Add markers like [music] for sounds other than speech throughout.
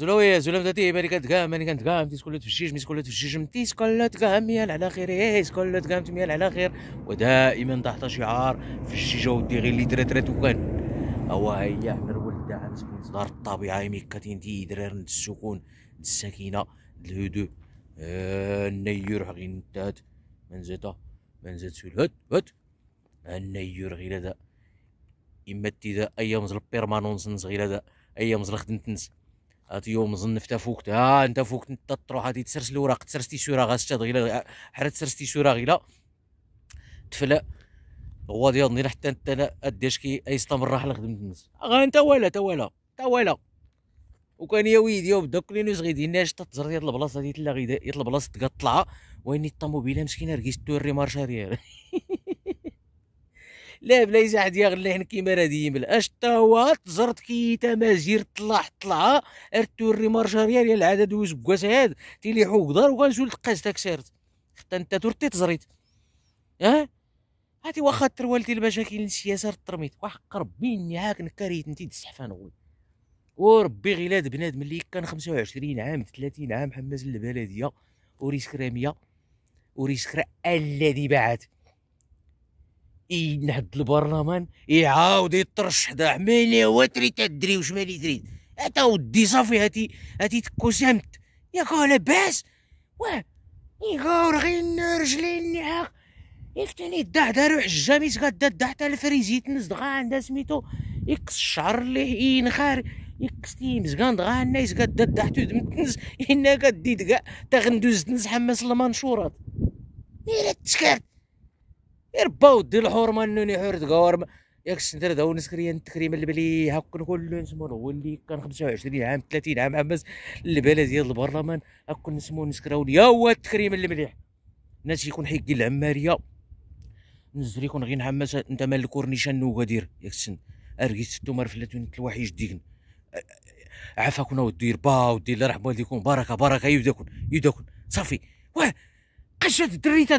زلوية زلوية تاتي ماني كنتقام ماني في الشيش تفشيش في الشيش تيسكل كام ميال على خير إيه، يسكل كام ميال على خير ودائما تحت شعار فشيشة ودي غير اللي درات درات وكان هو هي ولد تاعها مسكين صدار الطبيعة ميكاتين تي درار السكون السكينة الهدوء النيور آه، غير نتات من زيتا من زيت سول هد هد النيور آه، غير هذا إما تي أيام زل بيرمانونس نس هذا أيام زل خدمت نس هاتي يوم ظن فتا فوقت ها انت فوقت انت تروح هاتي تسرس الوراق تسرس سورا غا ستاد غيلا تسرس تي سورا غيلا تفلا هو ديالني حتى انت اديش كي من راح لخدمة الناس غا انت والا تا والا تا والا وكان يا ويدي وبدا كلينوس غيديناش تتزر ديال البلاصه هادي تلا غيدا البلاصه تقطلعه ويني الطوموبيله مسكينه رقيت توري مارشا مارشاريير [laughs] لا بلا يزا يا يغلي حنا كيما راه ديما اش تا هو تزرت كي تمازير طلع طلعه ارتو الريمارشاريا ديال العدد ويز بكواس هاد تيليحو قدر زول تقاز سيرت حتى انت ترتي تزريت اه هاتي واخا تروالتي المشاكل السياسه ترميت وحق ربي اني هاك نكريت انت تسحفان غوي وربي غيلاد بنادم اللي كان 25 عام 30 عام حماس البلديه وريسك راميه وريسك الذي بعد ينهد البرلمان يعاود يترشح دا عمالي واتري تدري وش مالي تريد اتا ودي صافي هاتي هاتي تكو سمت ياك لاباس واه يغور غير رجلين نعاق يفتني الدع دارو حجامي تغدا الدع حتى الفريزيت نزدغا عندها سميتو يقص الشعر اللي ينخار يقص ليه مزقان دغا الناس قدا الدع تودم تنس [laughs] إنا قدي تا غندوز تنز حماس المنشورات إلا تسكرت يرباو دير الحرمه نوني حور قارم ياك الشندر داو نسكريا التكريم البلي هاك نقول نسمو نولي كان 25 عام 30 عام عباس البلد ديال البرلمان هاك نسمو نسكراو يا هو التكريم المليح الناس يكون حيكي العماريه نزري يكون غير نحمس انت مال الكورنيشان غادير ياك السن ارغيت ستو مرفلات وين الوحيش ديكن عافاكم اودي ربا ودي الله يرحم والديكم بركه بركه يوداكم يوداكم صافي واه قاش الدريت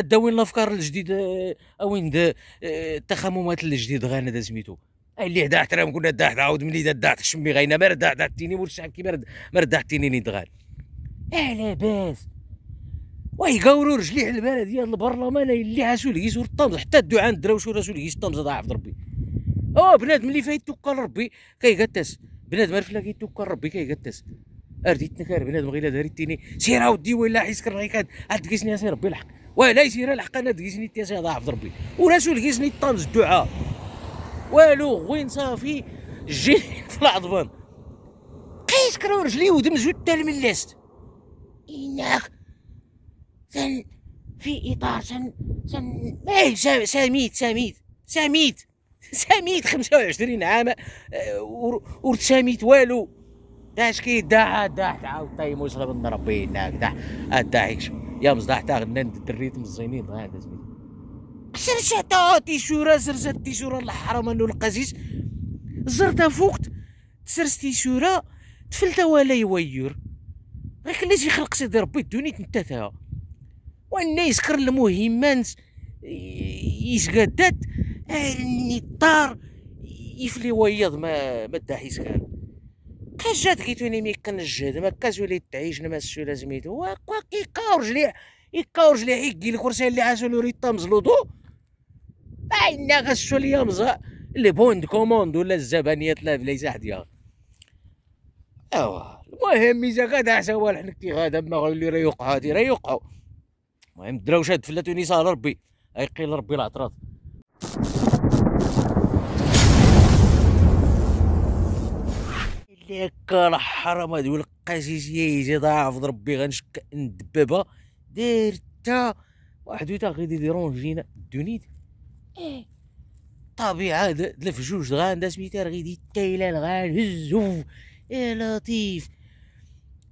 داوين الافكار الجديد اوين آه، آه، التخممات الجديد غانا دا سميتو اللي هدا احترام كنا دا عاود ملي دا دا شمي غاينا ما ردا دا تيني والشعب كي ما ردا تيني ندغال اه لاباس وي قاورو رجلي على البلد ديال البرلمان اللي عاشو يزور الطمز حتى الدعاء ندراو شو راسو لقيس الطمز ضاعف ربي او بنادم اللي فايت توكل ربي كيقتس بنادم عرف لا كيتوكل ربي كيقتس ارديت نكار بنادم غير داريتيني سير اودي ولا حيسكر الغيكاد عاد تقيسني سي ربي الحق ولا يسير الحق انا تقيسني سي ضاعف ربي وناس لقيسني طنز الدعاء والو غوين صافي جيني في [laughs] العضبان قيس كرو رجلي ودمزو تال من لاست انك سن في اطار سن سن ايه سميت سميت سميت خمسة 25 عام أه، ورد سميت والو داش كي دا دا تعاود طيب، موش غير نربي هناك دا آه، دا عيش يا مصداح تاخذ نند دريت مزينين هذا زميلي سرشتا تيشورا زرزت تيشورا الحرام انه القزيز زرتا فوقت تسرس شورا تفلتا ولا يوير غير كلاش يخلق سيدي ربي الدنيا تنتاتها وانا يسكر المهمات آه، يسقدات طار يفلي ويض ما ما داح يسكر جات كيتوني مي كنجد ما كاش ولي تعيش ما سو لازم يدو كوا كيكاو رجلي يكاو رجلي ديال الكرسي اللي عاسو لوري طمز لودو باينا غشو ليا مزا لي بوند كوموند ولا الزبانيات لا بلايص حديا ايوا المهم اذا غادا سوا حنا كي غادا ما اللي راه يوقع هادي راه يوقعوا المهم الدراوشات فلاتوني فلا تونس ربي ايقيل ربي العطرات حرام هادو القشيشيه يجي ضاعف ربي غنشك الدبابه داير تا واحد ويتا غادي يديرونجينا الدنيد ايه الطبيعه الفجوج غاندا سميتها غادي الغان هزوف يا إيه لطيف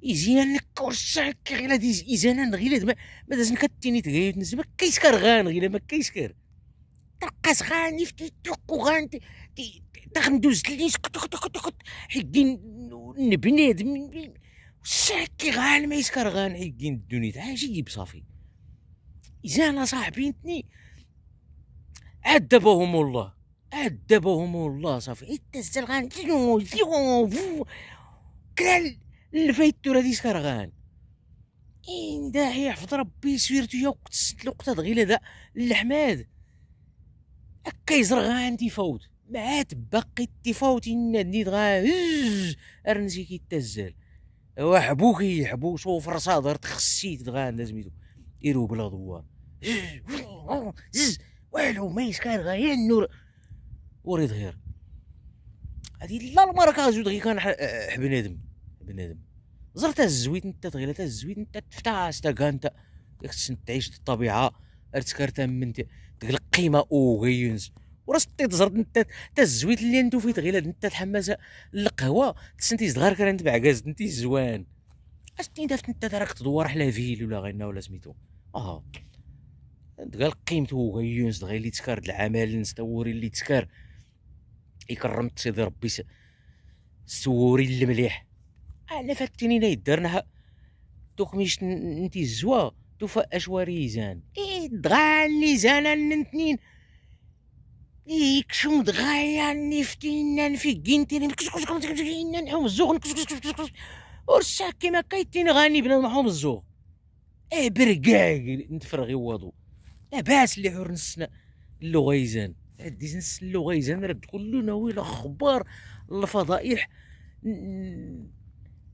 يجينا لك الشعك غير يجينا غير ما ما نكتيني كتيني تغيب نزل ما كيسكر غان غير ما كيسكر ترقص غاني فتي توقو غان تخندوز لي سكت كت كت كت حيدين بنادم ساكي غال ما يسكر غان عيقين الدنيا عجيب يجيب صافي إذا أنا صاحبي نتني عذبهم الله عذبهم الله صافي إتسال غان كل الفيت تورا دي سكر غان إن داعي حفظ ربي سويرتو يا وقت الوقت غير هذا الحماد أكا يزرغان تيفوت معات باقي تفاوت نديت غا ارنسي كيتزال وحبوكي يحبو شوف صادر تخسيت غا لازميتو يرو بلا دوار والو ما يسكر غا النور وريد غير هادي لا المركز دغي كان بنادم بنادم زرت الزويت انت تغيلا تا الزويت انت تفتاس تا كان تعيش الطبيعه ارتكرت من تقلق قيمة او غيونس وراس تيتزرد انت الزويت اللي ندو فيه تغيلا انت الحمازه القهوه تسنتي صغار كان بعكاز انت زوان اش دافت انت راك تدور على فيل ولا غينا ولا سميتو اه قال قيمته غيونس غير اللي تكار العمل نستوري اللي تكار يكرمت سيدي ربي سوري المليح على فاتني لا يدرنا دوك ميش نتي الزوا توفى زان ايه دغال لي زان نتنين يكشم دغايا نفتينا في جنتين كشكش كشكش كشكش نحوم الزوغ كشكش كشكش كشكش ورسا كيما كايتين غاني بنا محوم الزوغ اه بركاك نتفرغي واضو لاباس اللي حور نسنا اللغيزان هادي نس اللغيزان رد تقول ناوي الاخبار الفضائح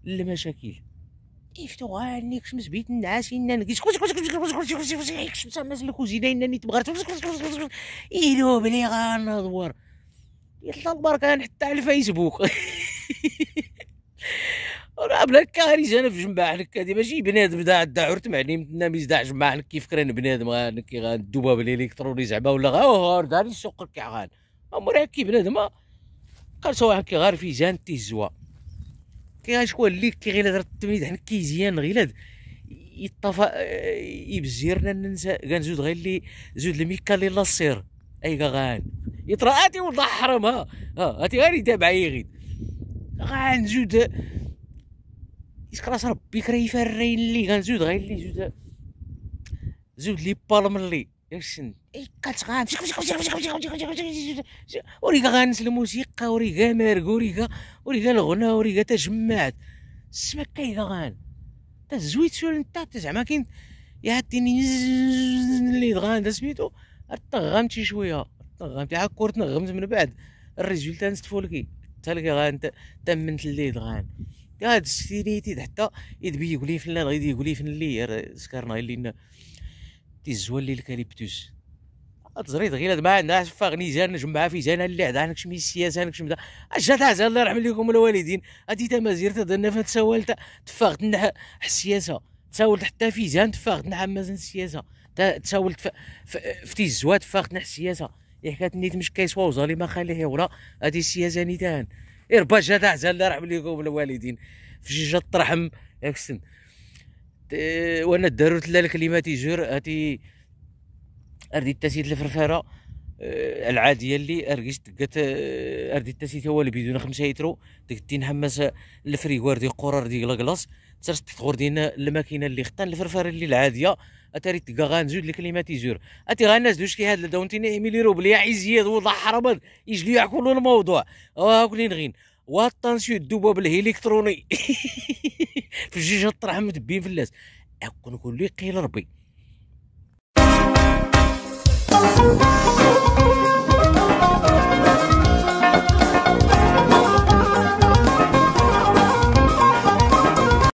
المشاكل يفتو غاني كشمس بيت النعاس إنني كشكش كشكش كشكش كشكش كشكش كشمس ماس الكوزينة إنني تبغرت يلو بلي غندور يطلع البركة حتى على الفيسبوك راه بلا كارثة أنا في جماعلك هادي ماشي بنادم دا عدا عرت معلم الناميز دا جماعلك كيفكر أنا بنادم غان كي غندوبها بالإلكتروني زعما ولا غاهور داري السوق كاع غان أمور هاكي بنادم آه. قال سواء كي غار فيزان تيزوا كي شكون اللي كي غير هضر التمييز حنا كيزيان غيلاد يطفى آه، يبزيرنا ننسى كنزود غير اللي زود الميكا اللي لاصير اي غان يطرا اتي ولد حرام ها هاتي غير يتابع يغيد غنزود يسكراس ربي كريفا الرين اللي غنزود غير اللي زود زود لي بالم اللي يرشن كتغان اوريغا غانس الموسيقى اوريغا مارك اوريغا اوريغا الغنى اوريغا تجمعت سمك كايغا غان زويت سول نتا زعما كاين يا هاتيني اللي دغان سميتو تنغمت شي شويه تنغمت عا كور تنغمت من بعد الريزولتا نست فولكي إيه. تلقى غان تمنت اللي دغان يا هاد حتى يدبي يقول فلان غيدي يقول فلان لي سكرنا اللي تيزوال لي الكاليبتوس تزري غير هاد ما عندها فاغ نيزان في فيزان اللي عندها عندك شمي السياسه هناك اش جات عزا الله يرحم ليكم الوالدين هادي تا مازير تدنا فهاد تساولت تفاغت نح السياسه تساولت حتى فيزان تفاغت نح مازن السياسه تساولت فتي الزواد تفاغت نح السياسه يحكات إيه نيت مش كيسواو زالي ما خليه ورا هادي السياسه نيتان إربا إيه جات عزا الله يرحم ليكم الوالدين في جات ترحم ياك وانا الدار تلالك اللي ما تيجر هاتي اردي التاسيت الفرفاره آه، العاديه اللي ارجشت قلت آه، اردي التاسيت هو اللي بدون 5 يترو ديك حماس الفريغوار دي قرار دي لاكلاص ترست تغور دينا الماكينه اللي خطان الفرفاره اللي العاديه اتاري كاع غنزود الكليماتيزور اتي غنزدوش كي هاد داونتين ايميلي روبلي عيزياد وضع حربات يجلي يعكلوا الموضوع واه كلين غين والطانسيو الدباب الالكتروني [laughs] في الجيجه الطرح مدبين في اللاس اكون لي قيل ربي